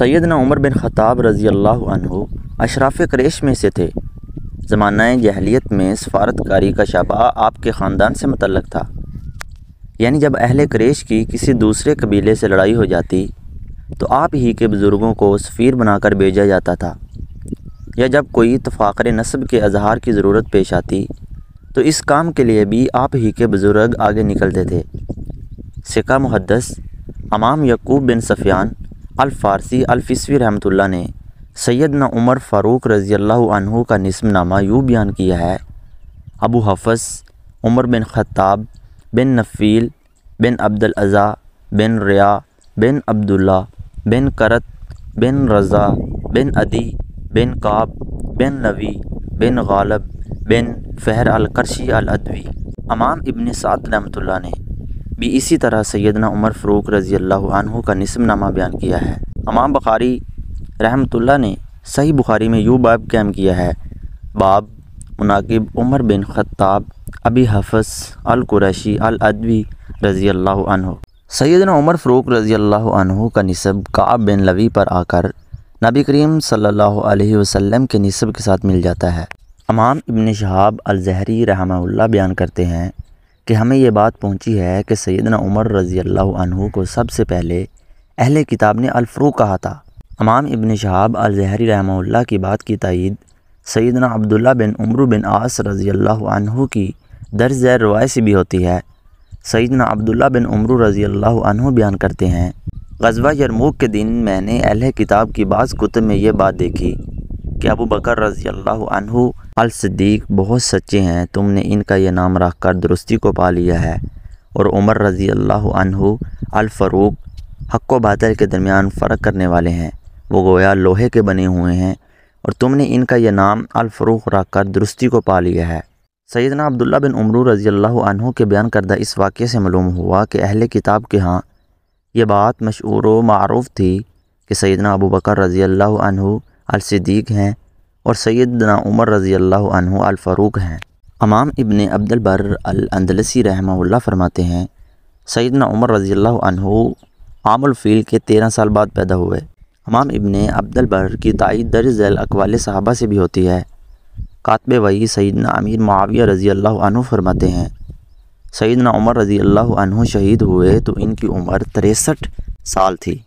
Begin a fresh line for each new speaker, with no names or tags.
सैदना उमर बिन ख़ताब रज़ी अल्लाह अशराफ़ करेश में से थे ज़माना जहलीत में सफारतकारी का शबा आपके ख़ानदान से मतलब था यानी जब अहल करेश की किसी दूसरे कबीले से लड़ाई हो जाती तो आप ही के बुज़ुर्गों को सफ़ीर बनाकर भेजा जाता था या जब कोई तफाकर नस्ब के अजहार की ज़रूरत पेश आती तो इस काम के लिए भी आप ही के बुज़ुर्ग आगे निकलते थे सिका मुहदस अमाम यकूब बिन सफ़ियान अल फ़ारसी अलफ़ी रहमतुल्ला ने सैदना उमर फ़ारूक रज़ी अल्लाह का नामा यूँ बयान किया है अबू हफस उमर बिन ख़ाब बिन नफ़ील बिन अब्दुलज़ा बिन रिया बिन अब्दुल्ला बिन करत बिन रज़ा बिन अदी बिन काब बिन नवी बिन गालब बिन फ़हर अलकरशी अलदवी अमाम इबन साद रहमतुल्ला ने भी इसी तरह सैदना उमर फ़रूक रज़ी अल्लाह का निसमनामा बयान किया है अमाम बखारी रहमतुल्ला ने सही बुखारी में यूँ बाब कैम किया है बाब मुनाकिब उमर बिन ख़त्ताब अबी हफस अल कुरैशी रज़ी अल्लाह सैदना उमर फ़रूक रज़ी अल्लाह का नसब काब बिन लवी पर आकर नबी करीम सल्ला वसम के नसब के साथ मिल जाता है अमाम इबन शहाब अलजहरी रहमा बयान करते हैं कि हमें यह बात पहुंची है कि सैदना उमर रज़ी अल्लाह को सबसे पहले अहल किताब ने अलफ्रू कहा था अमाम इबन शहाब अलजहरी रहमल्ला की बात की तइद सैदना अब्दुल्ला बिन उम्र बिन आस रज़ी अल्लाह की दर्ज जैर रवायसी भी होती है सैदना अब्दुल्ला बिन उम्र रज़ी अल्लाह बयान करते हैं गजवा यरमूक के दिन मैंने अहल किताब की बाज़ कुतब में यह बात देखी कि अबू बकर रजी अल्लाह सद्दीक बहुत सच्चे हैं तुमने इनका यह नाम रख कर दुरुस्ती को पा लिया है और उमर रजी अल्लाह अलफ़रूक हक व के दरमियान फ़र्क करने वाले हैं वो गोया लोहे के बने हुए हैं और तुमने इनका यह नाम अलफ़रूख रख कर दुरुस्ती को पा लिया है सैदना अब्दुल्ला बिन उमरू रजी अल्लाह के बयान करदा इस वाक़े से मालूम हुआ कि अहल किताब के यहाँ ये बात मशहूर व मरूफ़ थी कि सैदना अबू बकर रजी अल्लाह अलसदीक हैं और सैदना उमर रज़ी अल्लाह अलफ़ारूक हैं अमाम इबन अब्दुलबर अलंदलसी रहमल्ला फरमाते हैं सैदना उमर रज़ी अल्लाह आमुलफ़ील के तेरह साल बाद पैदा हुए अमाम इबन अब्दुलबर की दर दर्ज अकवाल साहबा से भी होती है कातब वही सैदना अमीर माविया रज़ी अल्लाह फरमाते हैं सैदना उमर रज़ी अल्लाह शहीद हुए तो इनकी उम्र तिरसठ साल थी